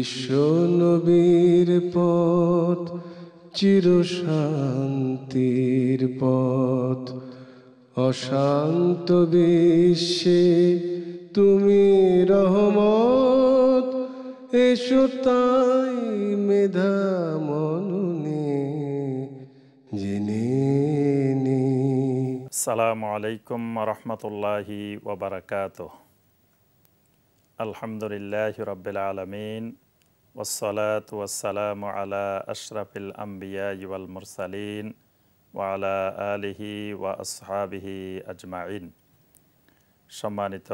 বিশ্বনবীর পথ চিরশান্তির পথ অশান্ত বিশ্বে তুমি রহমত এসো তাই মেধা মননে জেনে সালামু আলাইকুম রহমতুল্লাহি ওবরাকাত আলহামদুলিল্লাহ রবিল আলমিন ওসলাত আলা আশরাফিল আম্বিয়া মুরসালিন ওয়ালা আলিহি ওয়া আসহাবিহি আজমাইন সম্মানিত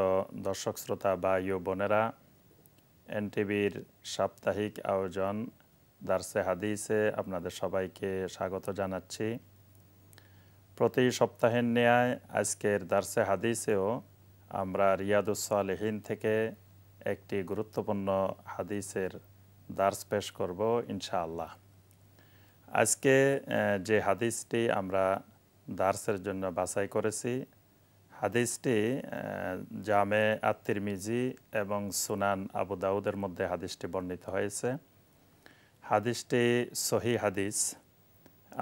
দর্শক শ্রোতা বা ইউ বোনেরা এনটিভির সাপ্তাহিক আয়োজন দার্সে হাদিসে আপনাদের সবাইকে স্বাগত জানাচ্ছি প্রতি সপ্তাহের ন্যায় আজকের দার্সে হাদিসেও আমরা রিয়াদুসালেহীন থেকে একটি গুরুত্বপূর্ণ হাদিসের দার্স পেশ করব ইনশাআল্লাহ আজকে যে হাদিসটি আমরা দার্সের জন্য বাছাই করেছি হাদিসটি জামে আত্মিরমিজি এবং সুনান আবু দাউদের মধ্যে হাদিসটি বর্ণিত হয়েছে হাদিসটি সহি হাদিস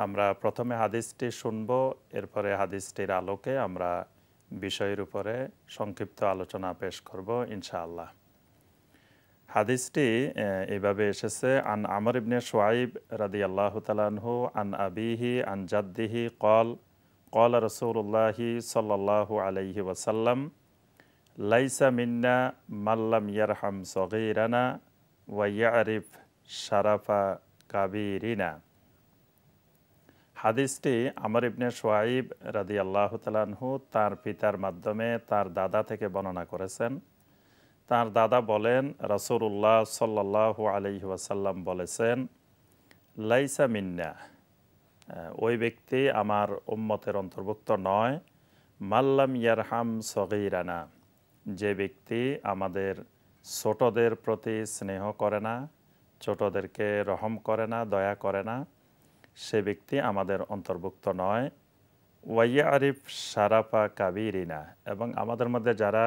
আমরা প্রথমে হাদিসটি শুনব এরপরে হাদিসটির আলোকে আমরা বিষয়ের উপরে সংক্ষিপ্ত আলোচনা পেশ করব ইনশাআল্লাহ হাদিসটি এভাবে এসেছে আন আমর ইবনে সোয়াইব রাদি আল্লাহ তালানহু আন আবিহি আন জাদ্দিহি কল কল রসৌল্লাহি সাল্লাহু আলহি ওয়াসাল্লাম লাইসা মিন্না মাল্লাম ইয়ারহাম সগিরানা আরিফ সারাফা কাবিরিনা হাদিসটি আমর ইবনে সোয়াইব রাদি আল্লাহ তালানহু তার পিতার মাধ্যমে তার দাদা থেকে বর্ণনা করেছেন তার দাদা বলেন রাসুল্লাহ সাল্লাহ আলহি বলেছেন লাইসা মিন্না ওই ব্যক্তি আমার উম্মতের অন্তর্ভুক্ত নয় মাল্লাম ইয়ারহাম সগিরানা যে ব্যক্তি আমাদের ছোটদের প্রতি স্নেহ করে না ছোটদেরকে রহম করে না দয়া করে না সে ব্যক্তি আমাদের অন্তর্ভুক্ত নয় ওয়াইয়া আরিফ সারাফা কাবিরিনা এবং আমাদের মধ্যে যারা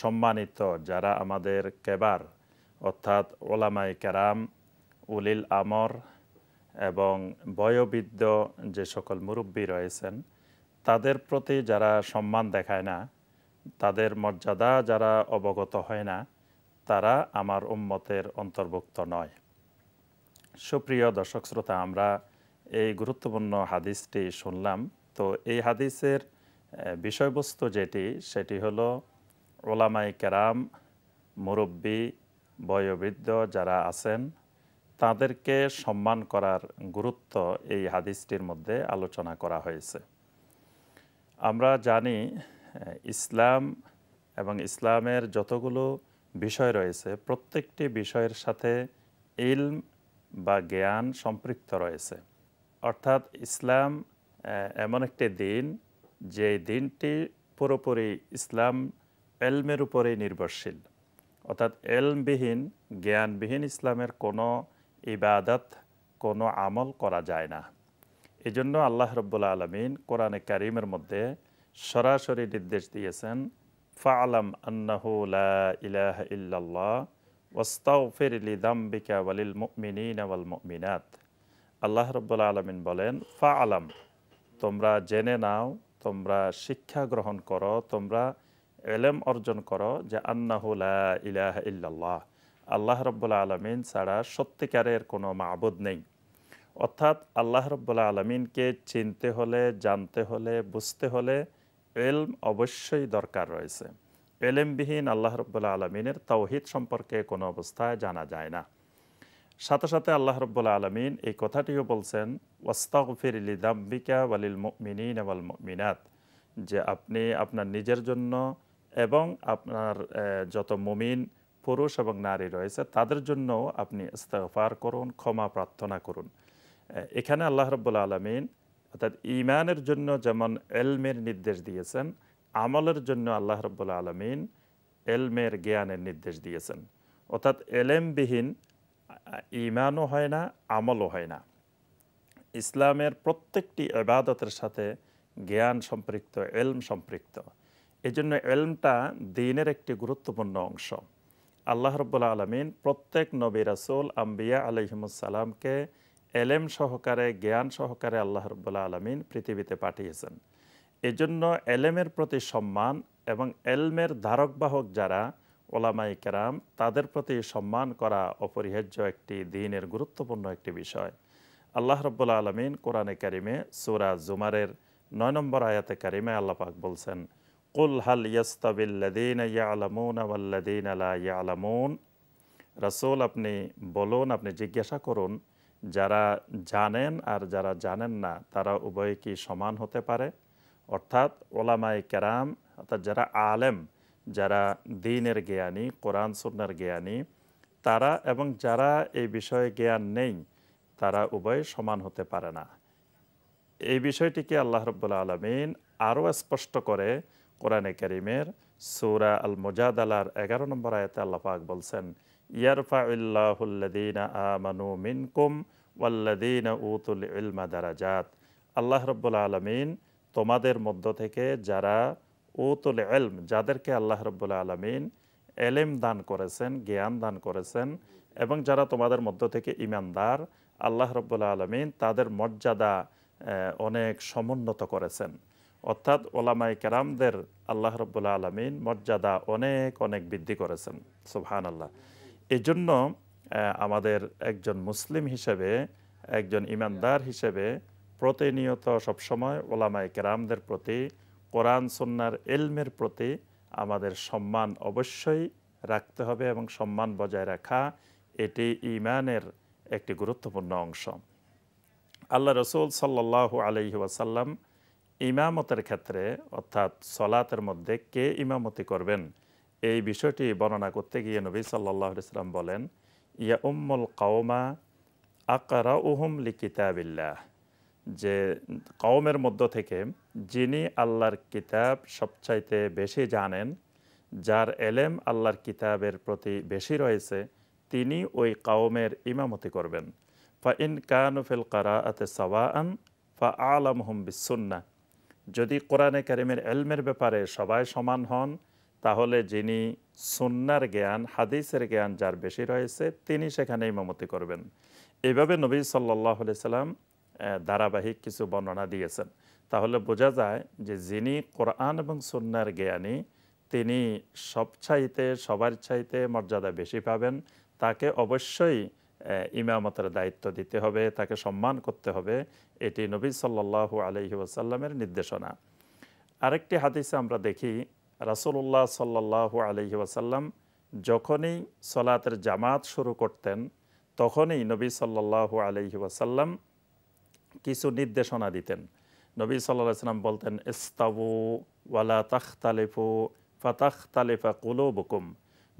সম্মানিত যারা আমাদের কেবার অর্থাৎ ওলামাই কেরাম উলিল আমর এবং বয়োবৃদ্ধ যে সকল মুরব্বী রয়েছেন তাদের প্রতি যারা সম্মান দেখায় না তাদের মর্যাদা যারা অবগত হয় না তারা আমার উম্মতের অন্তর্ভুক্ত নয় সুপ্রিয় দর্শক শ্রোতা আমরা এই গুরুত্বপূর্ণ হাদিসটি শুনলাম তো এই হাদিসের বিষয়বস্তু যেটি সেটি হলো ওলামাই কেরাম মুরব্বী বয়োবৃদ্ধ যারা আছেন তাদেরকে সম্মান করার গুরুত্ব এই হাদিসটির মধ্যে আলোচনা করা হয়েছে আমরা জানি ইসলাম এবং ইসলামের যতগুলো বিষয় রয়েছে প্রত্যেকটি বিষয়ের সাথে ইলম বা জ্ঞান সম্পৃক্ত রয়েছে অর্থাৎ ইসলাম এমন একটি দিন যে দিনটি পুরোপুরি ইসলাম এলমের উপরেই নির্ভরশীল অর্থাৎ এলমবিহীন জ্ঞানবিহীন ইসলামের কোনো ইবাদত কোনো আমল করা যায় না জন্য আল্লাহ রব্বুল আলমিন কোরআনে কারিমের মধ্যে সরাসরি নির্দেশ দিয়েছেন ফালাম আন্নাহুলা ইলাহ ইল্লাল্লাহ ওয়াস্তাউফির লিদাম্বিকা ওয়ালিল মুমিনিন ওয়াল মুমিনাত আল্লাহ রব্বুল আলমিন বলেন ফা আলম তোমরা জেনে নাও তোমরা শিক্ষা গ্রহণ করো তোমরা এলেম অর্জন করো যে আন্নাহুলা ইহ ইল্লাল্লাহ আল্লাহ রব্বুল্লা আলমিন ছাড়া সত্যিকারের কোনো মাবুদ নেই অর্থাৎ আল্লাহ রব্বুল্লা আলমিনকে চিনতে হলে জানতে হলে বুঝতে হলে এলম অবশ্যই দরকার রয়েছে এলেমবিহীন আল্লাহ রব্বুল্লা আলমিনের তৌহিদ সম্পর্কে কোনো অবস্থায় জানা যায় না সাথে সাথে আল্লাহ রব্বুল্লা আলমিন এই কথাটিও বলছেন ওয়াস্তাগফির দাম্বিকা ওয়ালিল মিনিন ওয়াল মিনাত যে আপনি আপনার নিজের জন্য এবং আপনার যত মুমিন পুরুষ এবং নারী রয়েছে তাদের জন্য আপনি ইস্তফার করুন ক্ষমা প্রার্থনা করুন এখানে আল্লাহ রব্বুল আলমিন অর্থাৎ ইমানের জন্য যেমন এলমের নির্দেশ দিয়েছেন আমলের জন্য আল্লাহ রব্বুল আলমিন এলমের জ্ঞানের নির্দেশ দিয়েছেন অর্থাৎ এলেমবিহীন ইমানও হয় না আমলও হয় না ইসলামের প্রত্যেকটি এবাদতের সাথে জ্ঞান সম্পৃক্ত এলম সম্পৃক্ত এই জন্য এলমটা দিনের একটি গুরুত্বপূর্ণ অংশ আল্লাহ রব্বুল আলমিন প্রত্যেক নবী রাসুল আম্বিয়া আলহিমুসালামকে এলেম সহকারে জ্ঞান সহকারে আল্লাহ রব্বুল্লা আলমিন পৃথিবীতে পাঠিয়েছেন এজন্য এলেমের প্রতি সম্মান এবং এলমের ধারকবাহক যারা ওলামাই কেরাম তাদের প্রতি সম্মান করা অপরিহার্য একটি দিনের গুরুত্বপূর্ণ একটি বিষয় আল্লাহ রব্বুল্লা আলমিন কোরআনে কারিমে সুরা জুমারের নয় নম্বর আয়াতে কারিমে আল্লাপাক বলছেন কুল হাল ইয়াস্তাবিল্লাদিন ইয়ালামুন আল্লাদিন আলা ইয়ালামুন রাসূল আপনি বলুন আপনি জিজ্ঞাসা করুন যারা জানেন আর যারা জানেন না তারা উভয় কি সমান হতে পারে অর্থাৎ ওলামায়ে কেরাম অর্থাৎ যারা আলেম যারা দিনের জ্ঞানী কোরআন সুন্নার জ্ঞানী তারা এবং যারা এই বিষয়ে জ্ঞান নেই তারা উভয় সমান হতে পারে না এই বিষয়টিকে আল্লাহ রব্বুল আলমিন আরও স্পষ্ট করে কোরআনে করিমের সুরা আল আলার এগারো নম্বর আয়তে আল্লাপাক বলছেন ইয়ারফাউল্লাহুল্লাদিনা আমানু মিনকুম ওয়াল্লাদিনা উতুল ইলমা দারাজাত আল্লাহ রব্বুল আলমিন তোমাদের মধ্য থেকে যারা উতুল এলম যাদেরকে আল্লাহ রব্বুল আলমিন এলেম দান করেছেন জ্ঞান দান করেছেন এবং যারা তোমাদের মধ্য থেকে ইমানদার আল্লাহ রব্বুল আলমিন তাদের মর্যাদা অনেক সমুন্নত করেছেন অর্থাৎ ওলামাই কেরামদের আল্লাহ রব্বুল্লা আলমিন মর্যাদা অনেক অনেক বৃদ্ধি করেছেন সুহান আল্লাহ এই জন্য আমাদের একজন মুসলিম হিসেবে একজন ইমানদার হিসেবে প্রতিনিয়ত সবসময় ওলামাই কেরামদের প্রতি কোরআন সন্ন্যার এলমের প্রতি আমাদের সম্মান অবশ্যই রাখতে হবে এবং সম্মান বজায় রাখা এটি ইমানের একটি গুরুত্বপূর্ণ অংশ আল্লাহ রসুল সাল্লাহ আলহিহাসাল্লাম ইমামতের ক্ষেত্রে অর্থাৎ সলাতের মধ্যে কে ইমামতি করবেন এই বিষয়টি বর্ণনা করতে গিয়ে নবী সাল্লাহ ইসলাম বলেন ইয়া উম্মুল কাউমা আকারা উহুম লিকিতাবিল্লাহ যে কওমের মধ্য থেকে যিনি আল্লাহর কিতাব সবচাইতে বেশি জানেন যার এলেম আল্লাহর কিতাবের প্রতি বেশি রয়েছে তিনি ওই কাউমের ইমামতি করবেন ফা ইন কানুফিল কারা আতে আন ফা আলম হুম বিসুন্না যদি কোরআনে কারিমের এলমের ব্যাপারে সবাই সমান হন তাহলে যিনি সুন্নার জ্ঞান হাদিসের জ্ঞান যার বেশি রয়েছে তিনি সেখানে ইমামতি করবেন এইভাবে নবী সাল্লাহ সাল্লাম ধারাবাহিক কিছু বর্ণনা দিয়েছেন তাহলে বোঝা যায় যে যিনি কোরআন এবং সুন্নার জ্ঞানী তিনি সব চাইতে সবার চাইতে মর্যাদা বেশি পাবেন তাকে অবশ্যই ইমামতের দায়িত্ব দিতে হবে তাকে সম্মান করতে হবে এটি নবী সাল্লাহ আলহি ওসাল্লামের নির্দেশনা আরেকটি হাদিসে আমরা দেখি রাসুলুল্লাহ সাল্লাহ আলহি ওয়াসাল্লাম যখনই সলাতের জামাত শুরু করতেন তখনই নবী সাল্লাহ আলহি ওয়াসাল্লাম কিছু নির্দেশনা দিতেন নবী সাল্লা সাল্লাম বলতেন ইস্তাবু ওয়ালা তালিফা কুলো বুকুম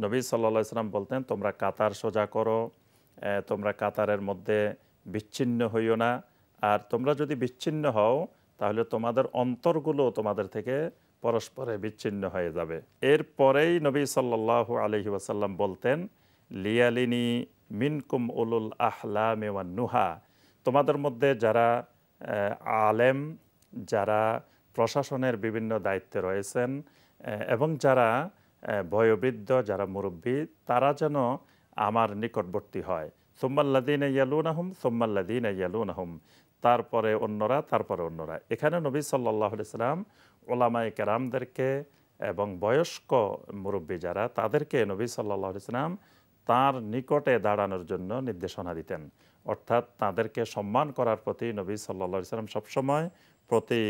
নবী সাল্লাহ সাল্লাম বলতেন তোমরা কাতার সোজা করো তোমরা কাতারের মধ্যে বিচ্ছিন্ন হইও না আর তোমরা যদি বিচ্ছিন্ন হও তাহলে তোমাদের অন্তরগুলো তোমাদের থেকে পরস্পরে বিচ্ছিন্ন হয়ে যাবে এরপরেই নবী সাল্লাহ আলহি ওয়াসাল্লাম বলতেন লিয়ালিনি মিনকুম উলুল আহলা মেওয়ান নুহা তোমাদের মধ্যে যারা আলেম যারা প্রশাসনের বিভিন্ন দায়িত্বে রয়েছেন এবং যারা বয়োবৃদ্ধ যারা মুরব্বী তারা যেন আমার নিকটবর্তী হয় সোম্মাল্লাদিন নাহম আহম সোম্মাল্লাদিন ইয়ালু নাহম তারপরে অন্যরা তারপরে অন্যরা এখানে নবী সাল্লাহ সাল্লাম ওলামাই কেরামদেরকে এবং বয়স্ক মুরব্বী যারা তাদেরকে নবী সাল্লাহ সাল্লাম তার নিকটে দাঁড়ানোর জন্য নির্দেশনা দিতেন অর্থাৎ তাদেরকে সম্মান করার প্রতি নবী সাল্লাহ সাল্লাম সবসময় প্রতি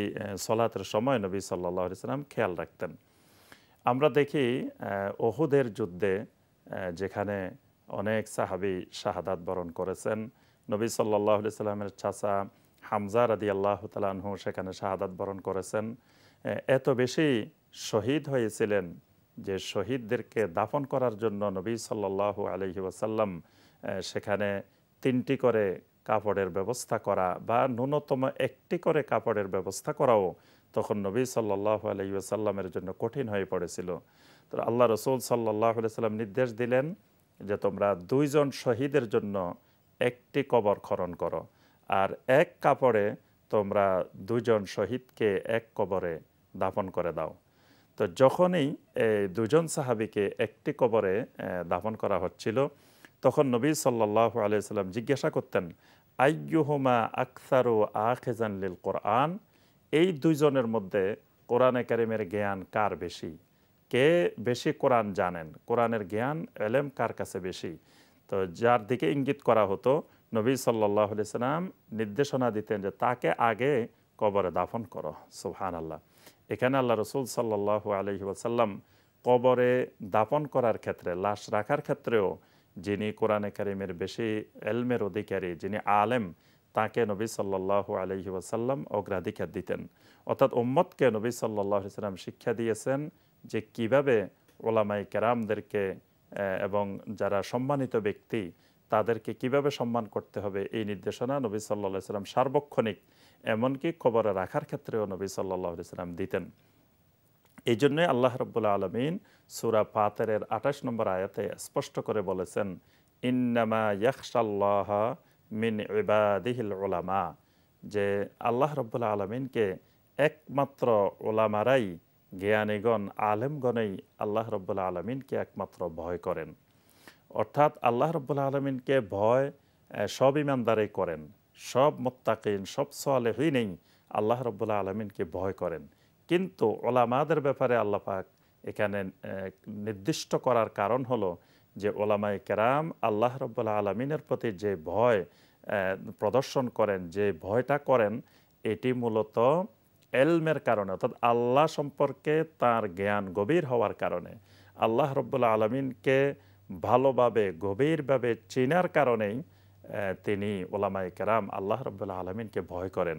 সলাতের সময় নবী সাল্লাহ সাল্লাম খেয়াল রাখতেন আমরা দেখি ওহুদের যুদ্ধে যেখানে অনেক সাহাবি শাহাদাত বরণ করেছেন নবী সাল্লাহ সাল্লামের চাচা হামজা রাদি আল্লাহ তালাহু সেখানে শাহাদাত বরণ করেছেন এত বেশি শহীদ হয়েছিলেন যে শহীদদেরকে দাফন করার জন্য নবী সাল্লাহ আলহি ওয়াসাল্লাম সেখানে তিনটি করে কাপড়ের ব্যবস্থা করা বা ন্যূনতম একটি করে কাপড়ের ব্যবস্থা করাও তখন নবী সাল্লাহ আলহি ওয়াসাল্লামের জন্য কঠিন হয়ে পড়েছিল তো আল্লাহ রসুল সাল্লাহ সাল্লাম নির্দেশ দিলেন যে তোমরা দুইজন শহীদের জন্য একটি কবর খরণ করো আর এক কাপড়ে তোমরা দুজন শহীদকে এক কবরে দাফন করে দাও তো যখনই এই দুজন সাহাবিকে একটি কবরে দাফন করা হচ্ছিল তখন নবী সাল্লাহ আলিয়াল্লাম জিজ্ঞাসা করতেন আইয়ুহুমা আকসারু আখেজানলিল কোরআন এই দুইজনের মধ্যে কোরআনে কারিমের জ্ঞান কার বেশি কে বেশি কোরআন জানেন কোরআনের জ্ঞান এলেম কার কাছে বেশি তো যার দিকে ইঙ্গিত করা হতো নবী সাল্লাহ সাল্লাম নির্দেশনা দিতেন যে তাকে আগে কবরে দাফন করো সুহান আল্লাহ এখানে আল্লাহ রসুল সাল্লাহ আলহি কবরে দাফন করার ক্ষেত্রে লাশ রাখার ক্ষেত্রেও যিনি কোরআনে কারিমের বেশি এলমের অধিকারী যিনি আলেম তাকে নবী সাল্লাহ আলহি ওয়াসাল্লাম অগ্রাধিকার দিতেন অর্থাৎ ওম্মদকে নবী সাল্লাহ সাল্লাম শিক্ষা দিয়েছেন যে কিভাবে ওলামাই কেরামদেরকে এবং যারা সম্মানিত ব্যক্তি তাদেরকে কিভাবে সম্মান করতে হবে এই নির্দেশনা নবী সাল্লা সাল্লাম সার্বক্ষণিক এমনকি কবরে রাখার ক্ষেত্রেও নবী সাল্লাহ সাল্লাম দিতেন এই জন্যই আল্লাহ রব্বুল্লা আলমিন সুরা পাতের আঠাশ নম্বর আয়াতে স্পষ্ট করে বলেছেন ইন্নামা ইয়াকশাল্লাহ মিন ইবাদিহিল ওলামা যে আল্লাহ রব্বুল্লা আলমিনকে একমাত্র ওলামারাই জ্ঞানীগণ আলেমগণেই আল্লাহ রব্বুল্লা আলমিনকে একমাত্র ভয় করেন অর্থাৎ আল্লাহ রব্বুল্লা আলমিনকে ভয় সব ইমানদারাই করেন সব মোত্তাকিন সব সোয়ালেহীনেই আল্লাহ রব্বুল্লা আলমিনকে ভয় করেন কিন্তু ওলামাদের ব্যাপারে আল্লাহ পাক এখানে নির্দিষ্ট করার কারণ হলো যে ওলামাই কেরাম আল্লাহ রব্বুল্লা আলমিনের প্রতি যে ভয় প্রদর্শন করেন যে ভয়টা করেন এটি মূলত এলমের কারণে অর্থাৎ আল্লাহ সম্পর্কে তার জ্ঞান গভীর হওয়ার কারণে আল্লাহ রব্বুল্লা আলমিনকে ভালোভাবে গভীরভাবে চেনার কারণেই তিনি ওলামাই কেরাম আল্লাহ রব্বুল্লা আলমিনকে ভয় করেন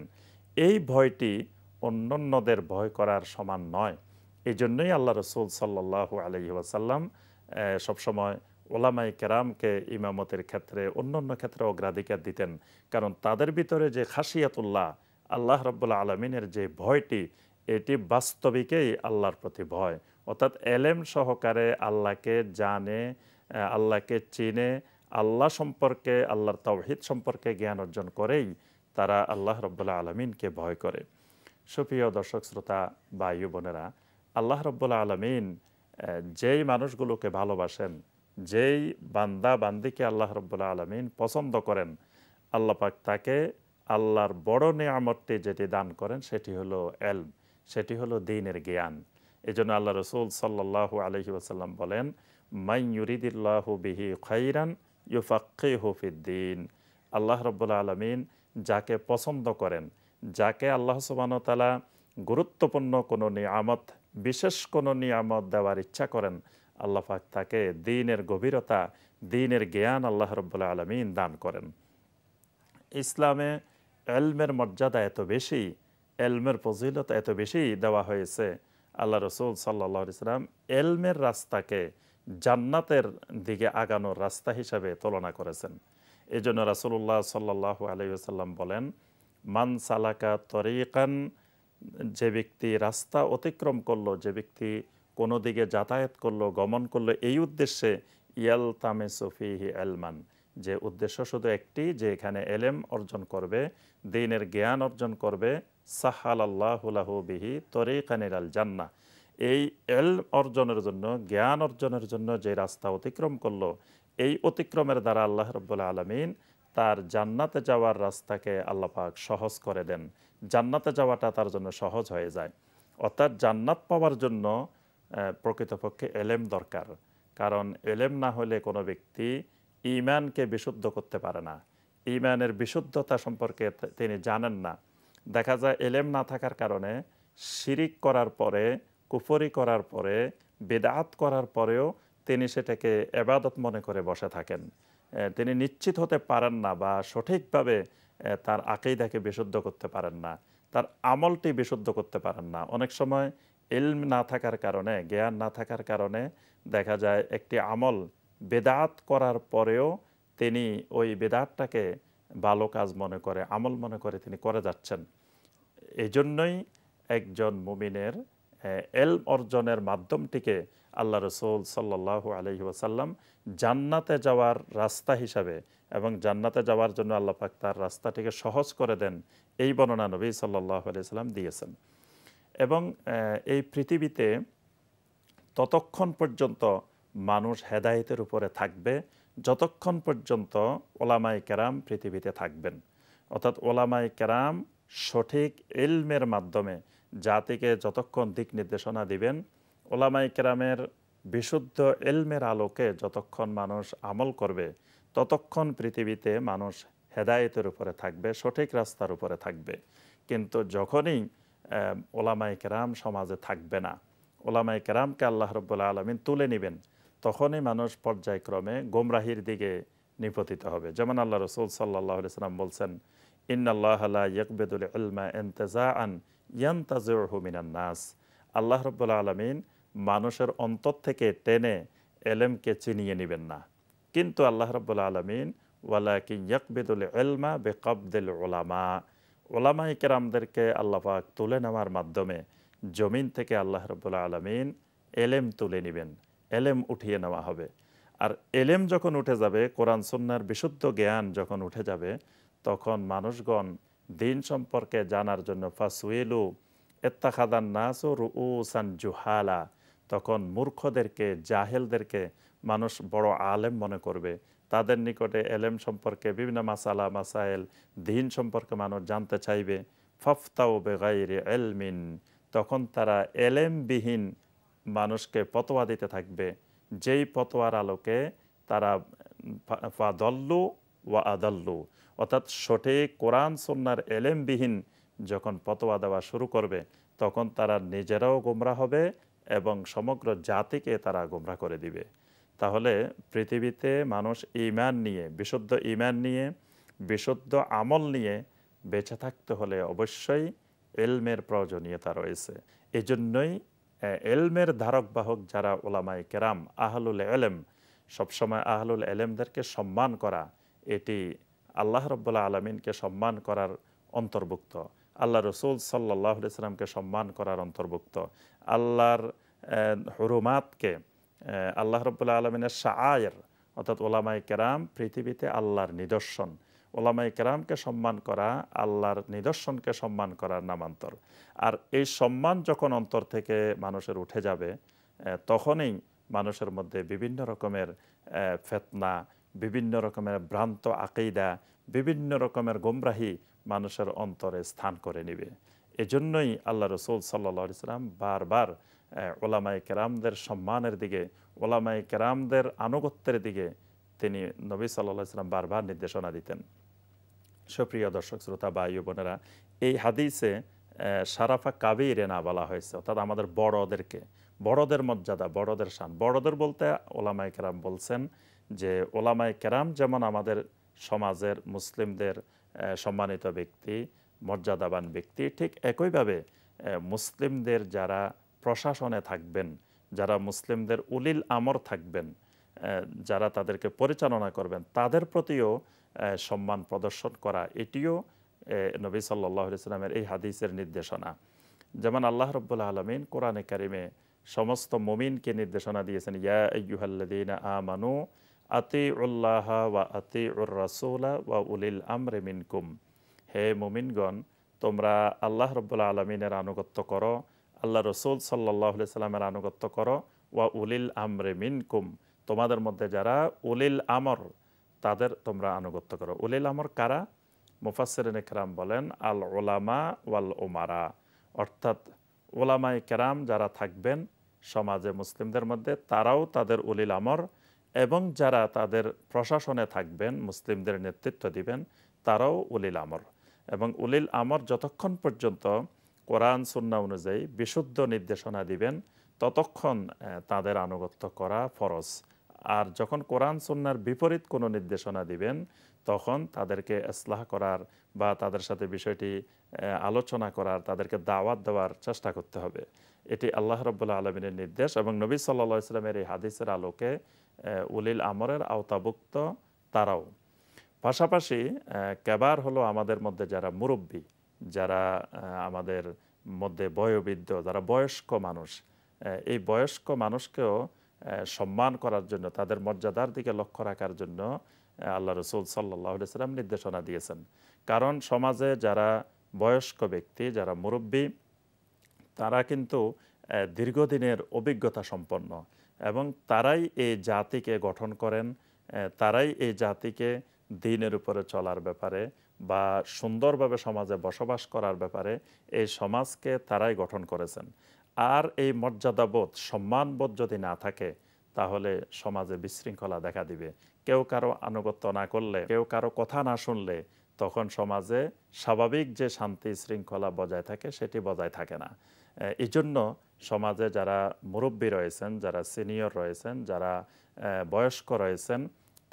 এই ভয়টি অন্যান্যদের ভয় করার সমান নয় এই জন্যই আল্লাহ রসুল সাল্লাহু আলহি ওয়াসাল্লাম সবসময় ওলামাই কেরামকে ইমামতের ক্ষেত্রে অন্যান্য ক্ষেত্রে অগ্রাধিকার দিতেন কারণ তাদের ভিতরে যে খাসিয়াতুল্লাহ আল্লাহ রব্বুল আলমিনের যে ভয়টি এটি বাস্তবিকেই আল্লাহর প্রতি ভয় অর্থাৎ এলেম সহকারে আল্লাহকে জানে আল্লাহকে চিনে আল্লাহ সম্পর্কে আল্লাহর তৌহিদ সম্পর্কে জ্ঞান অর্জন করেই তারা আল্লাহ রব্বুল্লাহ আলমিনকে ভয় করে সুপ্রিয় দর্শক শ্রোতা বা বোনেরা আল্লাহ রব্বুল্লাহ আলমিন যেই মানুষগুলোকে ভালোবাসেন যেই বান্দা বান্দিকে আল্লাহ রব্বুল্লাহ আলমিন পছন্দ করেন আল্লাপাক তাকে আল্লাহর বড় নিয়ামতটি যেটি দান করেন সেটি হলো এলম সেটি হলো দিনের জ্ঞান জন্য আল্লাহ রসুল সাল্লাহু আলহি আসাল্লাম বলেন মাই বিহি খাইরান ইউফাক্ষি হুফিদ্দিন আল্লাহ রব্বুল্লা আলমিন যাকে পছন্দ করেন যাকে আল্লাহ সুবাহতালা গুরুত্বপূর্ণ কোনো নিয়ামত বিশেষ কোনো নিয়ামত দেওয়ার ইচ্ছা করেন আল্লাহ পাক তাকে দিনের গভীরতা দিনের জ্ঞান আল্লাহ রব্বুল্লা আলমিন দান করেন ইসলামে এলমের মর্যাদা এত বেশি এলমের ফজিলত এত বেশি দেওয়া হয়েছে আল্লাহ রসুল সাল্লা ইসলাম এলমের রাস্তাকে জান্নাতের দিকে আগানোর রাস্তা হিসাবে তুলনা করেছেন এই জন্য রাসুল্লাহ সাল্লাহ আলহিসাল্লাম বলেন মান সালাকা তরিকান যে ব্যক্তি রাস্তা অতিক্রম করলো যে ব্যক্তি কোনো দিকে যাতায়াত করলো গমন করলো এই উদ্দেশ্যে ইয়াল তামে সফিহি এলমান যে উদ্দেশ্য শুধু একটি যে এখানে এলেম অর্জন করবে দিনের জ্ঞান অর্জন করবে সাহাল আল্লাহুলাহু বিহি তরিকানির আল জান্না এই এল অর্জনের জন্য জ্ঞান অর্জনের জন্য যে রাস্তা অতিক্রম করলো এই অতিক্রমের দ্বারা আল্লাহ রব্বুল্লা আলমিন তার জান্নাতে যাওয়ার রাস্তাকে আল্লাপাক সহজ করে দেন জান্নাতে যাওয়াটা তার জন্য সহজ হয়ে যায় অর্থাৎ জান্নাত পাওয়ার জন্য প্রকৃতপক্ষে এলেম দরকার কারণ এলেম না হলে কোনো ব্যক্তি ইমানকে বিশুদ্ধ করতে পারে না ইমানের বিশুদ্ধতা সম্পর্কে তিনি জানেন না দেখা যায় এলেম না থাকার কারণে শিরিক করার পরে কুফরি করার পরে বেদাত করার পরেও তিনি সেটাকে এবাদত মনে করে বসে থাকেন তিনি নিশ্চিত হতে পারেন না বা সঠিকভাবে তার আকেইদাকে বিশুদ্ধ করতে পারেন না তার আমলটি বিশুদ্ধ করতে পারেন না অনেক সময় ইলম না থাকার কারণে জ্ঞান না থাকার কারণে দেখা যায় একটি আমল বেদাত করার পরেও তিনি ওই বেদাতটাকে ভালো কাজ মনে করে আমল মনে করে তিনি করে যাচ্ছেন এজন্যই একজন মুমিনের এলম অর্জনের মাধ্যমটিকে আল্লাহ রসুল সাল্লাহ আলহি ওসাল্লাম জান্নাতে যাওয়ার রাস্তা হিসাবে এবং জান্নাতে যাওয়ার জন্য আল্লাহ পাক তার রাস্তাটিকে সহজ করে দেন এই বর্ণনা নবী সাল্লাহ আলিয়াল্লাম দিয়েছেন এবং এই পৃথিবীতে ততক্ষণ পর্যন্ত মানুষ হেদায়েতের উপরে থাকবে যতক্ষণ পর্যন্ত ওলামাই কেরাম পৃথিবীতে থাকবেন অর্থাৎ ওলামাই কেরাম সঠিক এলমের মাধ্যমে জাতিকে যতক্ষণ দিক নির্দেশনা দিবেন ওলামাই কেরামের বিশুদ্ধ এলমের আলোকে যতক্ষণ মানুষ আমল করবে ততক্ষণ পৃথিবীতে মানুষ হেদায়েতের উপরে থাকবে সঠিক রাস্তার উপরে থাকবে কিন্তু যখনই ওলামাই কেরাম সমাজে থাকবে না ওলামাই কেরামকে আল্লাহ রব্বুল্লা আলমিন তুলে নেবেন তখনই মানুষ পর্যায়ক্রমে গোমরাহির দিকে নিপতিত হবে যেমন আল্লাহ রসুল সাল্লাহ সাল্লাম বলছেন ইন্নআল্লাহ ইকবেদুল উলমা এন্তেজা আন ইয়ান্তাজমিনান নাস আল্লাহ রব্বুল্লা আলমিন মানুষের অন্তর থেকে টেনে এলেমকে চিনিয়ে নেবেন না কিন্তু আল্লাহ রব্বুল্লা আলমিন ওয়ালাকিন ইকবেদুল এলমা বেকবদুল ওলামা ওলামা ইকেরামদেরকে আল্লাহাক তুলে নেওয়ার মাধ্যমে জমিন থেকে আল্লাহ রব্বুল্লা আলমিন এলেম তুলে নেবেন এলেম উঠিয়ে নেওয়া হবে আর এলেম যখন উঠে যাবে কোরআন সন্ন্যার বিশুদ্ধ জ্ঞান যখন উঠে যাবে তখন মানুষগণ দিন সম্পর্কে জানার জন্য ফাসুয়েলু এত্তাখাদান নাসু সান জুহালা তখন মূর্খদেরকে জাহেলদেরকে মানুষ বড় আলেম মনে করবে তাদের নিকটে এলেম সম্পর্কে বিভিন্ন মাসালা মাসাইল দিন সম্পর্কে মানুষ জানতে চাইবে ফফতাও বেগাই এলমিন তখন তারা এলেমবিহীন মানুষকে পতোয়া দিতে থাকবে যেই পতোয়ার আলোকে তারা ফাদল্লু ওয়া আদাল্লু অর্থাৎ সঠিক কোরআন সন্ন্যার এলেমবিহীন যখন পতোয়া দেওয়া শুরু করবে তখন তারা নিজেরাও গোমরা হবে এবং সমগ্র জাতিকে তারা গোমরা করে দিবে তাহলে পৃথিবীতে মানুষ ইমান নিয়ে বিশুদ্ধ ইমান নিয়ে বিশুদ্ধ আমল নিয়ে বেঁচে থাকতে হলে অবশ্যই এলমের প্রয়োজনীয়তা রয়েছে এজন্যই এলমের ধারক বাহক যারা ওলামাই কেরাম আহলুল এলেম সবসময় আহলুল এলেমদেরকে সম্মান করা এটি আল্লাহ রব্বুল্লাহ আলমিনকে সম্মান করার অন্তর্ভুক্ত আল্লাহ রসুল সাল্লাহ ইসলামকে সম্মান করার অন্তর্ভুক্ত আল্লাহর হরুমাতকে আল্লাহ রব্বুল্লাহ আলমিনের শায়ের অর্থাৎ ওলামাই কেরাম পৃথিবীতে আল্লাহর নিদর্শন ওলামাই কেরামকে সম্মান করা আল্লাহর নিদর্শনকে সম্মান করার নামান্তর আর এই সম্মান যখন অন্তর থেকে মানুষের উঠে যাবে তখনই মানুষের মধ্যে বিভিন্ন রকমের ফেতনা বিভিন্ন রকমের ভ্রান্ত আকেইদা বিভিন্ন রকমের গোমরাহি মানুষের অন্তরে স্থান করে নিবে এজন্যই আল্লাহ রসুল সাল্লা ইসলাম বারবার ওলামাই কেরামদের সম্মানের দিকে ওলামাই কেরামদের আনুগত্যের দিকে তিনি নবী সাল্লাহ সাল্লাম বারবার নির্দেশনা দিতেন সুপ্রিয় দর্শক শ্রোতা বা বোনেরা এই হাদিসে সারাফা কাবি না বলা হয়েছে অর্থাৎ আমাদের বড়দেরকে বড়দের মর্যাদা বড়দের শান বড়দের বলতে ওলামাই কেরাম বলছেন যে ওলামাই কেরাম যেমন আমাদের সমাজের মুসলিমদের সম্মানিত ব্যক্তি মর্যাদাবান ব্যক্তি ঠিক একইভাবে মুসলিমদের যারা প্রশাসনে থাকবেন যারা মুসলিমদের উলিল আমর থাকবেন যারা তাদেরকে পরিচালনা করবেন তাদের প্রতিও সম্মান প্রদর্শন করা এটিও নবী সাল্লাহ ইসলামের এই হাদিসের নির্দেশনা যেমন আল্লাহ রব্বুল্লা আলমিন কোরআনে কারিমে সমস্ত মমিনকে নির্দেশনা দিয়েছেন ইয়া ইয়ুহাল্লাদিন আমানু আতি উল্লাহ ওয়া আতি উর রাসৌলা ওয়া উলিল আমরে মিনকুম হে মমিনগণ তোমরা আল্লাহ রব্বুল্লা আলমিনের আনুগত্য করো আল্লাহ রসুল সাল্লাহ সাল্লামের আনুগত্য করো ওয়া উলিল আমরে মিনকুম তোমাদের মধ্যে যারা উলিল আমর তাদের তোমরা আনুগত্য করো উলিল আমর কারা মুফাসরিন কেরাম বলেন আল ওলামা ওয়াল ওমারা অর্থাৎ ওলামাই কেরাম যারা থাকবেন সমাজে মুসলিমদের মধ্যে তারাও তাদের উলিল আমর এবং যারা তাদের প্রশাসনে থাকবেন মুসলিমদের নেতৃত্ব দিবেন তারাও উলিল আমর এবং উলিল আমর যতক্ষণ পর্যন্ত কোরআন সুন্না অনুযায়ী বিশুদ্ধ নির্দেশনা দিবেন ততক্ষণ তাদের আনুগত্য করা ফরজ আর যখন কোরআন সন্ন্যার বিপরীত কোনো নির্দেশনা দিবেন তখন তাদেরকে ইসলাহ করার বা তাদের সাথে বিষয়টি আলোচনা করার তাদেরকে দাওয়াত দেওয়ার চেষ্টা করতে হবে এটি আল্লাহ রব্বুল্লা আলমিনের নির্দেশ এবং নবী সাল্লা ইসলামের এই হাদিসের আলোকে উলিল আমরের আওতাভুক্ত তারাও পাশাপাশি কেবার হলো আমাদের মধ্যে যারা মুরব্বী যারা আমাদের মধ্যে বয়োবৃদ্ধ যারা বয়স্ক মানুষ এই বয়স্ক মানুষকেও সম্মান করার জন্য তাদের মর্যাদার দিকে লক্ষ্য রাখার জন্য আল্লাহ রসুল সাল্লাহ সাল্লাম নির্দেশনা দিয়েছেন কারণ সমাজে যারা বয়স্ক ব্যক্তি যারা মুরব্বী তারা কিন্তু দীর্ঘদিনের অভিজ্ঞতা সম্পন্ন এবং তারাই এই জাতিকে গঠন করেন তারাই এই জাতিকে দিনের উপরে চলার ব্যাপারে বা সুন্দরভাবে সমাজে বসবাস করার ব্যাপারে এই সমাজকে তারাই গঠন করেছেন আর এই মর্যাদাবোধ সম্মানবোধ যদি না থাকে তাহলে সমাজে বিশৃঙ্খলা দেখা দিবে কেউ কারো আনুগত্য না করলে কেউ কারো কথা না শুনলে তখন সমাজে স্বাভাবিক যে শান্তি শৃঙ্খলা বজায় থাকে সেটি বজায় থাকে না এই জন্য সমাজে যারা মুরব্বী রয়েছেন যারা সিনিয়র রয়েছেন যারা বয়স্ক রয়েছেন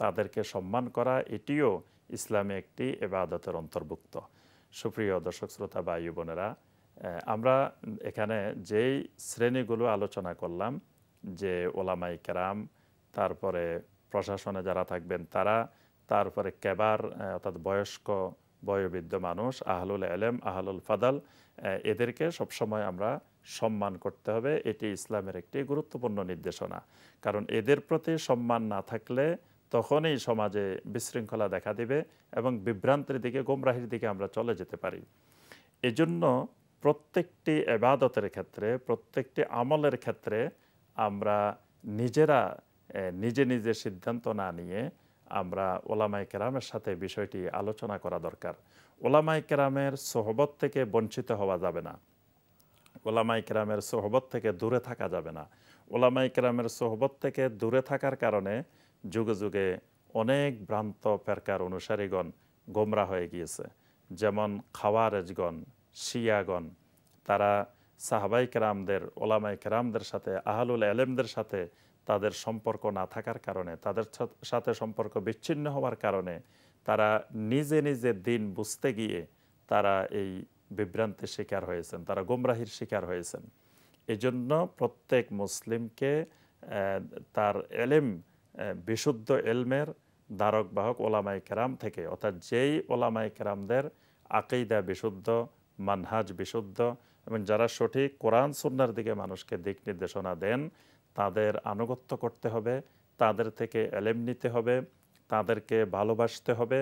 তাদেরকে সম্মান করা এটিও ইসলামে একটি এবাদতের অন্তর্ভুক্ত সুপ্রিয় দর্শক শ্রোতা বা বোনেরা আমরা এখানে যেই শ্রেণীগুলো আলোচনা করলাম যে ওলামাই কেরাম তারপরে প্রশাসনে যারা থাকবেন তারা তারপরে কেবার অর্থাৎ বয়স্ক বয়োবৃদ্ধ মানুষ আহলুল এলেম আহলুল ফাদাল এদেরকে সবসময় আমরা সম্মান করতে হবে এটি ইসলামের একটি গুরুত্বপূর্ণ নির্দেশনা কারণ এদের প্রতি সম্মান না থাকলে তখনই সমাজে বিশৃঙ্খলা দেখা দিবে এবং বিভ্রান্তির দিকে গোমরাহির দিকে আমরা চলে যেতে পারি এজন্য প্রত্যেকটি এবাদতের ক্ষেত্রে প্রত্যেকটি আমলের ক্ষেত্রে আমরা নিজেরা নিজে নিজে সিদ্ধান্ত না নিয়ে আমরা ওলামাই কেরামের সাথে বিষয়টি আলোচনা করা দরকার ওলামাই কেরামের সোহবত থেকে বঞ্চিত হওয়া যাবে না ওলামাই কেরামের সোহবত থেকে দূরে থাকা যাবে না ওলামাই কেরামের সোহবত থেকে দূরে থাকার কারণে যুগে যুগে অনেক ভ্রান্ত ফেরকার অনুসারীগণ গোমরা হয়ে গিয়েছে যেমন খাওয়ারেজগণ শিয়াগণ তারা সাহাবাই কেরামদের ওলামাই কেরামদের সাথে আহলুল আলেমদের সাথে তাদের সম্পর্ক না থাকার কারণে তাদের সাথে সম্পর্ক বিচ্ছিন্ন হওয়ার কারণে তারা নিজে নিজে দিন বুঝতে গিয়ে তারা এই বিভ্রান্তির শিকার হয়েছেন তারা গোমরাহির শিকার হয়েছেন এজন্য প্রত্যেক মুসলিমকে তার এলেম বিশুদ্ধ এলমের দ্বারকবাহক ওলামাই কেরাম থেকে অর্থাৎ যেই ওলামাই কেরামদের আকেইদা বিশুদ্ধ মানহাজ বিশুদ্ধ এবং যারা সঠিক কোরআন সুন্নার দিকে মানুষকে দিক নির্দেশনা দেন তাদের আনুগত্য করতে হবে তাদের থেকে এলেম নিতে হবে তাদেরকে ভালোবাসতে হবে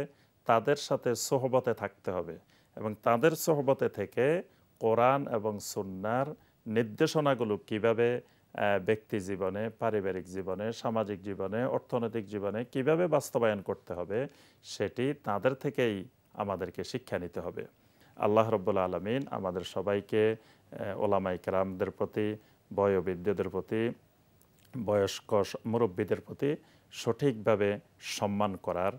তাদের সাথে সোহবতে থাকতে হবে এবং তাদের সোহবতে থেকে কোরআন এবং সুন্নার নির্দেশনাগুলো কিভাবে ব্যক্তি জীবনে পারিবারিক জীবনে সামাজিক জীবনে অর্থনৈতিক জীবনে কিভাবে বাস্তবায়ন করতে হবে সেটি তাদের থেকেই আমাদেরকে শিক্ষা নিতে হবে আল্লাহ রব্বুল আলমিন আমাদের সবাইকে ওলামাই কেরামদের প্রতি বয়োবৃদ্ধদের প্রতি বয়স্ক মুরব্বীদের প্রতি সঠিকভাবে সম্মান করার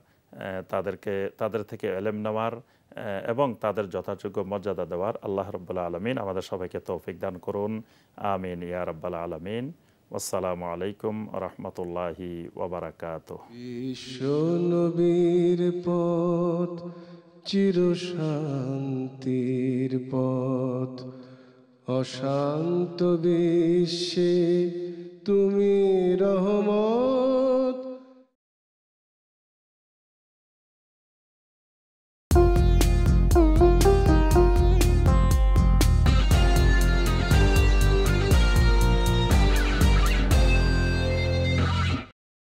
তাদেরকে তাদের থেকে এলেম নেওয়ার এবং তাদের যথাযোগ্য মর্যাদা দেওয়ার আল্লাহ রব্বুল্লা আলমিন আমাদের সবাইকে তৌফিক দান করুন আমিন ইয়া রব্বাল আলমিন আসসালামু আলাইকুম রহমতুল্লাহি ওবরাকাত চিরশান্তির পথ অশান্ত বিশ্বে তুমি রহমান